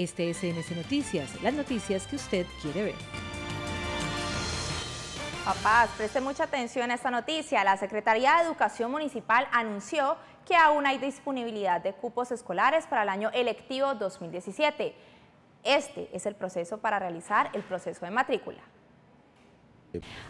Este es CNC Noticias, las noticias que usted quiere ver. Papás, preste mucha atención a esta noticia. La Secretaría de Educación Municipal anunció que aún hay disponibilidad de cupos escolares para el año electivo 2017. Este es el proceso para realizar el proceso de matrícula.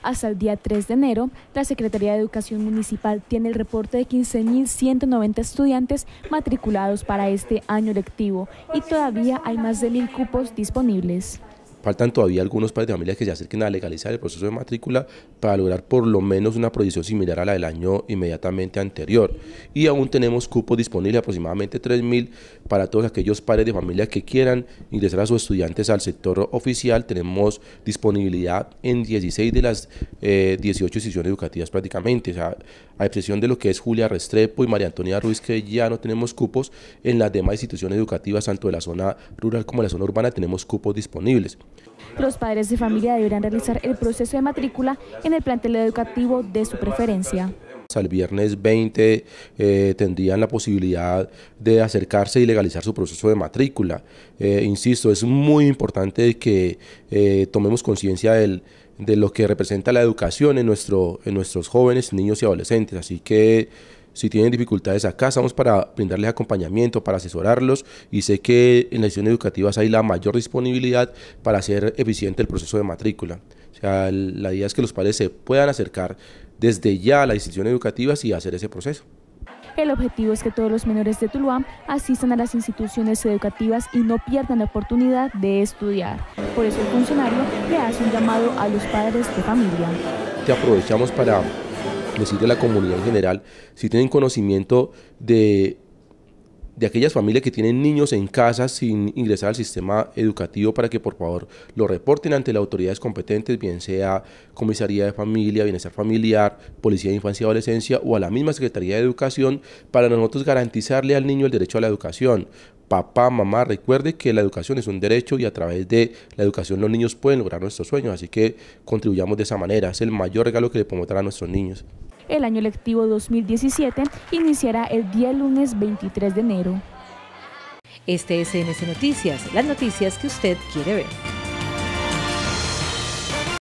Hasta el día 3 de enero, la Secretaría de Educación Municipal tiene el reporte de 15.190 estudiantes matriculados para este año lectivo y todavía hay más de mil cupos disponibles. Faltan todavía algunos padres de familias que se acerquen a legalizar el proceso de matrícula para lograr por lo menos una proyección similar a la del año inmediatamente anterior. Y aún tenemos cupos disponibles, aproximadamente 3.000, para todos aquellos padres de familia que quieran ingresar a sus estudiantes al sector oficial. Tenemos disponibilidad en 16 de las 18 eh, instituciones educativas prácticamente, o sea, a excepción de lo que es Julia Restrepo y María Antonia Ruiz, que ya no tenemos cupos en las demás instituciones educativas, tanto de la zona rural como de la zona urbana, tenemos cupos disponibles. Los padres de familia deberán realizar el proceso de matrícula en el plantel educativo de su preferencia. Al viernes 20 eh, tendrían la posibilidad de acercarse y legalizar su proceso de matrícula. Eh, insisto, es muy importante que eh, tomemos conciencia de lo que representa la educación en, en nuestros jóvenes, niños y adolescentes. Así que si tienen dificultades acá, estamos para brindarles acompañamiento, para asesorarlos y sé que en las instituciones educativas hay la mayor disponibilidad para hacer eficiente el proceso de matrícula. O sea, la idea es que los padres se puedan acercar desde ya a las instituciones educativas y hacer ese proceso. El objetivo es que todos los menores de Tuluán asistan a las instituciones educativas y no pierdan la oportunidad de estudiar. Por eso el funcionario le hace un llamado a los padres de familia. Te aprovechamos para le a la comunidad en general, si tienen conocimiento de, de aquellas familias que tienen niños en casa sin ingresar al sistema educativo para que por favor lo reporten ante las autoridades competentes, bien sea Comisaría de Familia, Bienestar Familiar, Policía de Infancia y Adolescencia o a la misma Secretaría de Educación para nosotros garantizarle al niño el derecho a la educación. Papá, mamá, recuerde que la educación es un derecho y a través de la educación los niños pueden lograr nuestros sueños, así que contribuyamos de esa manera, es el mayor regalo que le podemos dar a nuestros niños. El año lectivo 2017 iniciará el día lunes 23 de enero. Este es Noticias, las noticias que usted quiere ver.